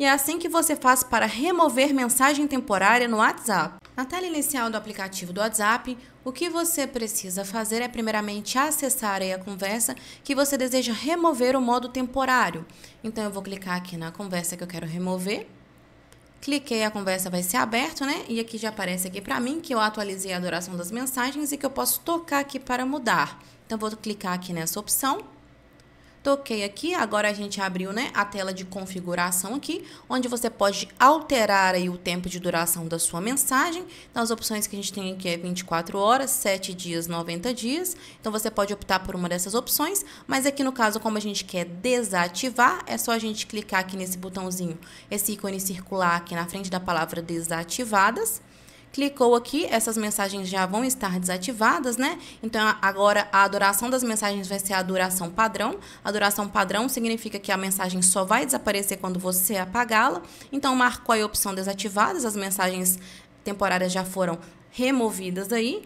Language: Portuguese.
e é assim que você faz para remover mensagem temporária no WhatsApp. Na tela inicial do aplicativo do WhatsApp, o que você precisa fazer é primeiramente acessar a conversa que você deseja remover o modo temporário. Então eu vou clicar aqui na conversa que eu quero remover. Cliquei, a conversa vai ser aberta, né? E aqui já aparece aqui para mim que eu atualizei a duração das mensagens e que eu posso tocar aqui para mudar. Então vou clicar aqui nessa opção. Toquei aqui, agora a gente abriu né, a tela de configuração aqui, onde você pode alterar aí o tempo de duração da sua mensagem. Então, as opções que a gente tem aqui é 24 horas, 7 dias, 90 dias. Então, você pode optar por uma dessas opções, mas aqui no caso, como a gente quer desativar, é só a gente clicar aqui nesse botãozinho, esse ícone circular aqui na frente da palavra desativadas. Clicou aqui, essas mensagens já vão estar desativadas, né? Então, agora a duração das mensagens vai ser a duração padrão. A duração padrão significa que a mensagem só vai desaparecer quando você apagá-la. Então, marcou a opção desativadas, as mensagens temporárias já foram removidas aí